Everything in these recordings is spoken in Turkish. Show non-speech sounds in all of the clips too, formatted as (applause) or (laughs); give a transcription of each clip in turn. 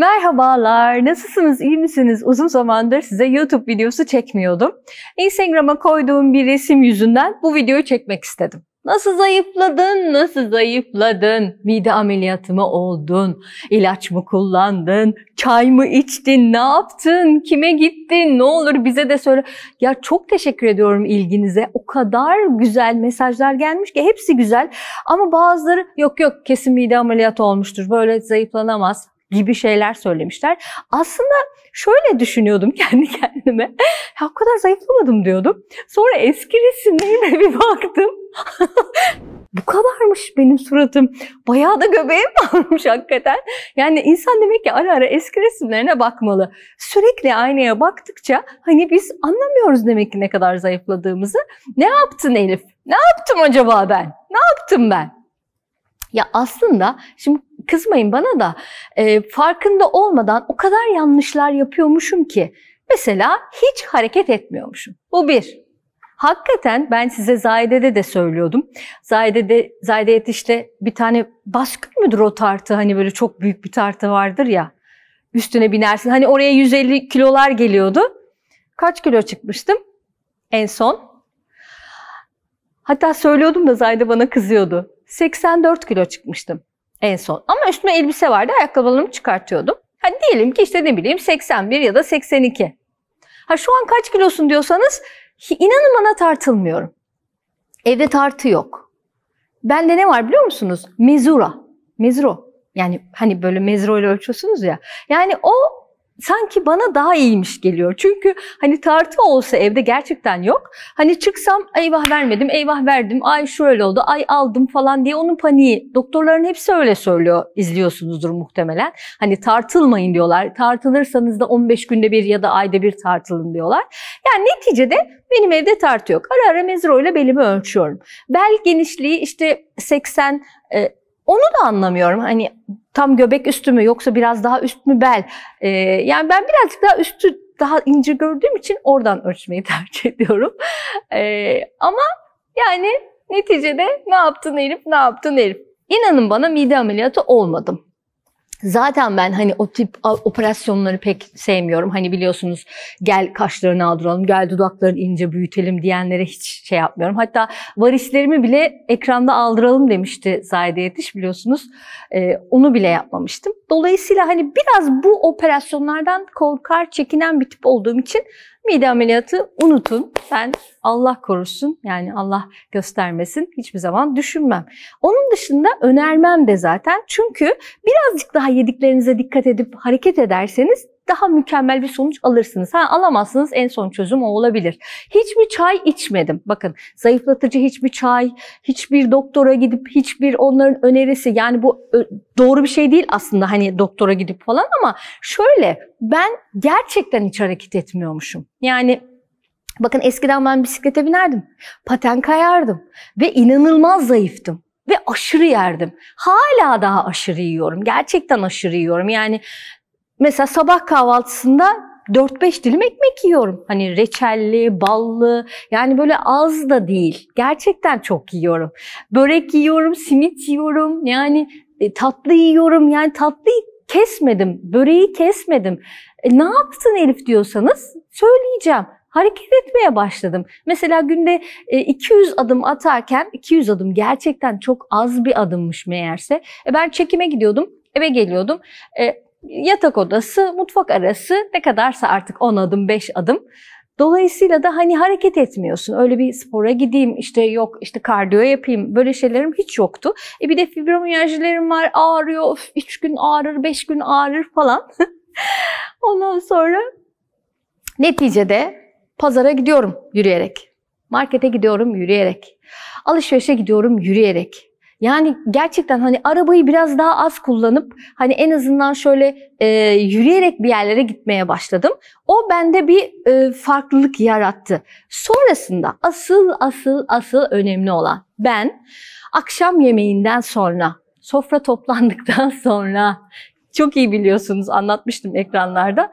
Merhabalar, nasılsınız, iyi misiniz? Uzun zamandır size YouTube videosu çekmiyordum. Instagram'a koyduğum bir resim yüzünden bu videoyu çekmek istedim. Nasıl zayıfladın, nasıl zayıfladın? Mide ameliyatı mı oldun? İlaç mı kullandın? Çay mı içtin? Ne yaptın? Kime gittin? Ne olur bize de söyle. Ya çok teşekkür ediyorum ilginize. O kadar güzel mesajlar gelmiş ki hepsi güzel. Ama bazıları yok yok kesin mide ameliyatı olmuştur. Böyle zayıflanamaz gibi şeyler söylemişler. Aslında şöyle düşünüyordum (laughs) kendi kendime. Ya o kadar zayıflamadım diyordum. Sonra eski resimlerime bir baktım. (laughs) bu kadarmış benim suratım. Bayağı da göbeğim (laughs) varmış hakikaten. Yani insan demek ki ara ara eski resimlerine bakmalı. Sürekli aynaya baktıkça hani biz anlamıyoruz demek ki ne kadar zayıfladığımızı. Ne yaptın Elif? Ne yaptım acaba ben? Ne yaptım ben? Ya aslında şimdi kızmayın bana da e, farkında olmadan o kadar yanlışlar yapıyormuşum ki. Mesela hiç hareket etmiyormuşum. Bu bir. Hakikaten ben size Zahide'de de söylüyordum. Zahide'de, Zahide Yetiş'te bir tane baskın müdür o tartı? Hani böyle çok büyük bir tartı vardır ya. Üstüne binersin. Hani oraya 150 kilolar geliyordu. Kaç kilo çıkmıştım en son? Hatta söylüyordum da Zahide bana kızıyordu. 84 kilo çıkmıştım en son. Ama üstüme elbise vardı. Ayakkabılarımı çıkartıyordum. Hadi diyelim ki işte ne bileyim 81 ya da 82. Ha şu an kaç kilosun diyorsanız inanın bana tartılmıyorum. Evde tartı yok. Bende ne var biliyor musunuz? Mezura. Mezro. Yani hani böyle mezro ile ölçüyorsunuz ya. Yani o sanki bana daha iyiymiş geliyor. Çünkü hani tartı olsa evde gerçekten yok. Hani çıksam eyvah vermedim, eyvah verdim, ay şöyle oldu, ay aldım falan diye onun paniği. Doktorların hepsi öyle söylüyor, izliyorsunuzdur muhtemelen. Hani tartılmayın diyorlar. Tartılırsanız da 15 günde bir ya da ayda bir tartılın diyorlar. Yani neticede benim evde tartı yok. Ara ara mezro ile belimi ölçüyorum. Bel genişliği işte 80, onu da anlamıyorum. Hani tam göbek üstü mü yoksa biraz daha üst mü bel? Ee, yani ben birazcık daha üstü daha ince gördüğüm için oradan ölçmeyi (laughs) tercih ediyorum. Ee, ama yani neticede ne yaptın Elif ne yaptın Elif. İnanın bana mide ameliyatı olmadım. Zaten ben hani o tip operasyonları pek sevmiyorum. Hani biliyorsunuz gel kaşlarını aldıralım, gel dudaklarını ince büyütelim diyenlere hiç şey yapmıyorum. Hatta varislerimi bile ekranda aldıralım demişti Zahide Yetiş biliyorsunuz. Ee, onu bile yapmamıştım. Dolayısıyla hani biraz bu operasyonlardan korkar, çekinen bir tip olduğum için Mide ameliyatı unutun. Ben Allah korusun yani Allah göstermesin hiçbir zaman düşünmem. Onun dışında önermem de zaten çünkü birazcık daha yediklerinize dikkat edip hareket ederseniz daha mükemmel bir sonuç alırsınız. Ha alamazsınız en son çözüm o olabilir. Hiçbir çay içmedim. Bakın zayıflatıcı hiçbir çay, hiçbir doktora gidip hiçbir onların önerisi yani bu doğru bir şey değil aslında hani doktora gidip falan ama şöyle ben gerçekten hiç hareket etmiyormuşum. Yani Bakın eskiden ben bisiklete binerdim. Paten kayardım. Ve inanılmaz zayıftım. Ve aşırı yerdim. Hala daha aşırı yiyorum. Gerçekten aşırı yiyorum. Yani Mesela sabah kahvaltısında 4-5 dilim ekmek yiyorum. Hani reçelli, ballı yani böyle az da değil. Gerçekten çok yiyorum. Börek yiyorum, simit yiyorum. Yani e, tatlı yiyorum. Yani tatlıyı kesmedim, böreği kesmedim. E, ne yaptın Elif diyorsanız söyleyeceğim hareket etmeye başladım. Mesela günde 200 e, adım atarken 200 adım gerçekten çok az bir adımmış meğerse. E, ben çekime gidiyordum, eve geliyordum yatak odası, mutfak arası ne kadarsa artık 10 adım, 5 adım. Dolayısıyla da hani hareket etmiyorsun. Öyle bir spora gideyim, işte yok işte kardiyo yapayım böyle şeylerim hiç yoktu. E bir de fibromiyajlarım var ağrıyor, 3 gün ağrır, 5 gün ağrır falan. (laughs) Ondan sonra neticede pazara gidiyorum yürüyerek. Markete gidiyorum yürüyerek. Alışverişe gidiyorum yürüyerek. Yani gerçekten hani arabayı biraz daha az kullanıp hani en azından şöyle e, yürüyerek bir yerlere gitmeye başladım. O bende bir e, farklılık yarattı. Sonrasında asıl asıl asıl önemli olan ben akşam yemeğinden sonra sofra toplandıktan (laughs) sonra çok iyi biliyorsunuz anlatmıştım ekranlarda.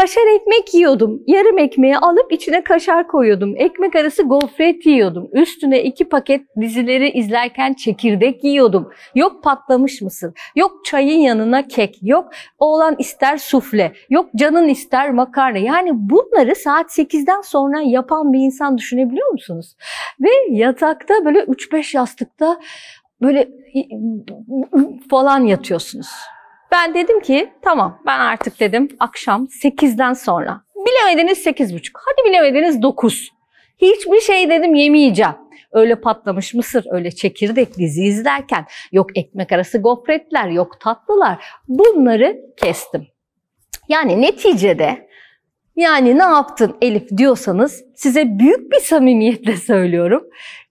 Kaşar ekmek yiyordum. Yarım ekmeği alıp içine kaşar koyuyordum. Ekmek arası gofret yiyordum. Üstüne iki paket dizileri izlerken çekirdek yiyordum. Yok patlamış mısın? Yok çayın yanına kek. Yok oğlan ister sufle. Yok canın ister makarna. Yani bunları saat 8'den sonra yapan bir insan düşünebiliyor musunuz? Ve yatakta böyle 3-5 yastıkta böyle falan yatıyorsunuz. Ben dedim ki tamam ben artık dedim akşam 8'den sonra. Bilemediniz 8.30. Hadi bilemediniz 9. Hiçbir şey dedim yemeyeceğim. Öyle patlamış mısır, öyle çekirdek dizi izlerken, yok ekmek arası gofretler, yok tatlılar. Bunları kestim. Yani neticede yani ne yaptın Elif diyorsanız size büyük bir samimiyetle (laughs) söylüyorum.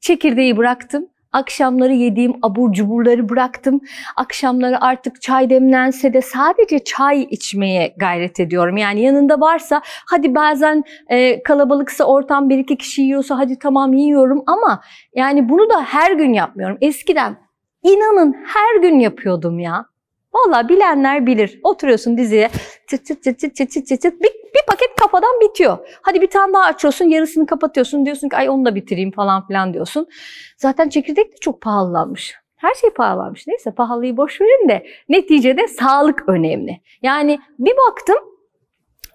Çekirdeği bıraktım. Akşamları yediğim abur cuburları bıraktım. Akşamları artık çay demlense de sadece çay içmeye gayret ediyorum. Yani yanında varsa hadi bazen e, kalabalıksa ortam bir iki kişi yiyorsa hadi tamam yiyorum ama yani bunu da her gün yapmıyorum. Eskiden inanın her gün yapıyordum ya. Valla bilenler bilir. Oturuyorsun diziye çıt çıt çıt çıt çıt çıt çıt çıt bir, bir paket kafadan bitiyor. Hadi bir tane daha açıyorsun yarısını kapatıyorsun diyorsun ki ay onu da bitireyim falan filan diyorsun. Zaten çekirdek de çok pahalılanmış. Her şey pahalanmış. Neyse pahalıyı boş verin de neticede sağlık önemli. Yani bir baktım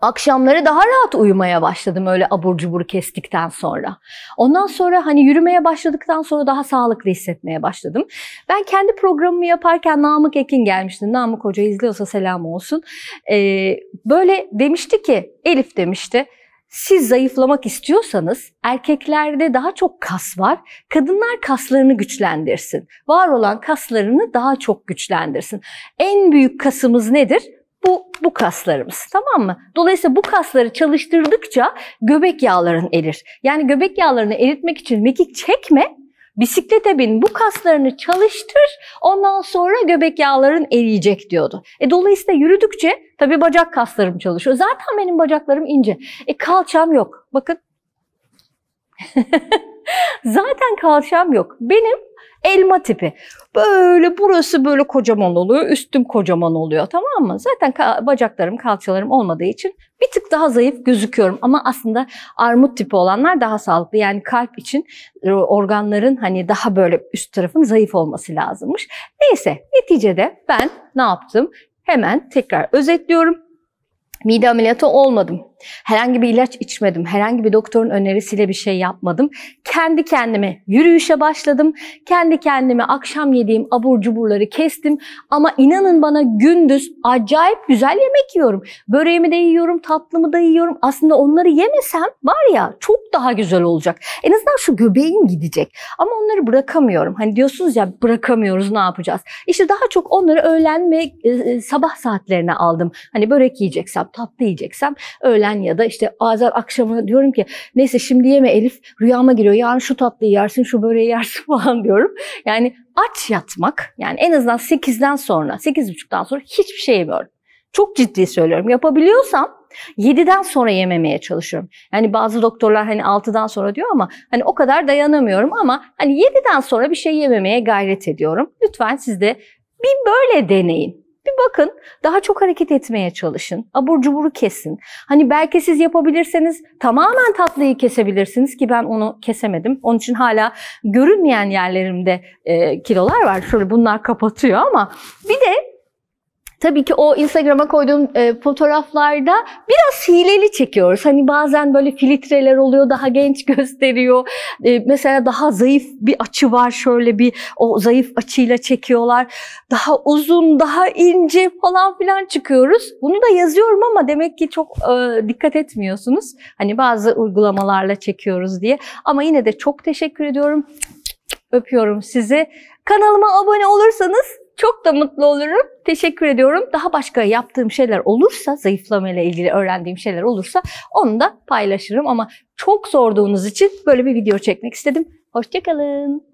Akşamları daha rahat uyumaya başladım öyle abur cubur kestikten sonra. Ondan sonra hani yürümeye başladıktan sonra daha sağlıklı hissetmeye başladım. Ben kendi programımı yaparken Namık Ekin gelmişti. Namık Hoca izliyorsa selam olsun. Ee, böyle demişti ki, Elif demişti. Siz zayıflamak istiyorsanız erkeklerde daha çok kas var. Kadınlar kaslarını güçlendirsin. Var olan kaslarını daha çok güçlendirsin. En büyük kasımız nedir? Bu, bu kaslarımız tamam mı? Dolayısıyla bu kasları çalıştırdıkça göbek yağların erir. Yani göbek yağlarını eritmek için mekik çekme, bisiklete bin bu kaslarını çalıştır ondan sonra göbek yağların eriyecek diyordu. E, dolayısıyla yürüdükçe tabii bacak kaslarım çalışıyor. Zaten benim bacaklarım ince. E, kalçam yok. Bakın. (laughs) Zaten kalçam yok. Benim elma tipi. Böyle burası böyle kocaman oluyor, üstüm kocaman oluyor tamam mı? Zaten ka- bacaklarım, kalçalarım olmadığı için bir tık daha zayıf gözüküyorum ama aslında armut tipi olanlar daha sağlıklı. Yani kalp için e, organların hani daha böyle üst tarafın zayıf olması lazımmış. Neyse neticede ben ne yaptım? Hemen tekrar özetliyorum. Mide ameliyatı olmadım. Herhangi bir ilaç içmedim. Herhangi bir doktorun önerisiyle bir şey yapmadım. Kendi kendime yürüyüşe başladım. Kendi kendime akşam yediğim abur cuburları kestim. Ama inanın bana gündüz acayip güzel yemek yiyorum. Böreğimi de yiyorum, tatlımı da yiyorum. Aslında onları yemesem var ya çok daha güzel olacak. En azından şu göbeğim gidecek. Ama onları bırakamıyorum. Hani diyorsunuz ya bırakamıyoruz ne yapacağız? İşte daha çok onları öğlen ve e, e, sabah saatlerine aldım. Hani börek yiyeceksem, tatlı yiyeceksem öğlen öğlen ya da işte azar akşamı diyorum ki neyse şimdi yeme Elif rüyama giriyor. Yarın şu tatlıyı yersin, şu böreği yersin (laughs) falan diyorum. Yani aç yatmak yani en azından 8'den sonra, 8.30'dan sonra hiçbir şey yemiyorum. Çok ciddi söylüyorum. Yapabiliyorsam 7'den sonra yememeye çalışıyorum. Yani bazı doktorlar hani 6'dan sonra diyor ama hani o kadar dayanamıyorum ama hani 7'den sonra bir şey yememeye gayret ediyorum. Lütfen siz de bir böyle deneyin bir bakın, daha çok hareket etmeye çalışın. Abur cuburu kesin. Hani belki siz yapabilirseniz tamamen tatlıyı kesebilirsiniz ki ben onu kesemedim. Onun için hala görünmeyen yerlerimde e, kilolar var. Şöyle bunlar kapatıyor ama bir de tabii ki o Instagram'a koyduğum e, fotoğraflarda biraz hileli çekiyoruz. Hani bazen böyle filtreler oluyor, daha genç (laughs) gösteriyor. E, mesela daha zayıf bir açı var şöyle bir o zayıf açıyla çekiyorlar. Daha uzun, daha ince falan filan çıkıyoruz. Bunu da yazıyorum ama demek ki çok e, dikkat etmiyorsunuz. Hani bazı uygulamalarla çekiyoruz diye. Ama yine de çok teşekkür ediyorum. Öpüyorum sizi. Kanalıma abone olursanız çok da mutlu olurum. Teşekkür ediyorum. Daha başka yaptığım şeyler olursa, zayıflama ilgili öğrendiğim şeyler olursa onu da paylaşırım. Ama çok sorduğunuz için böyle bir video çekmek istedim. Hoşçakalın.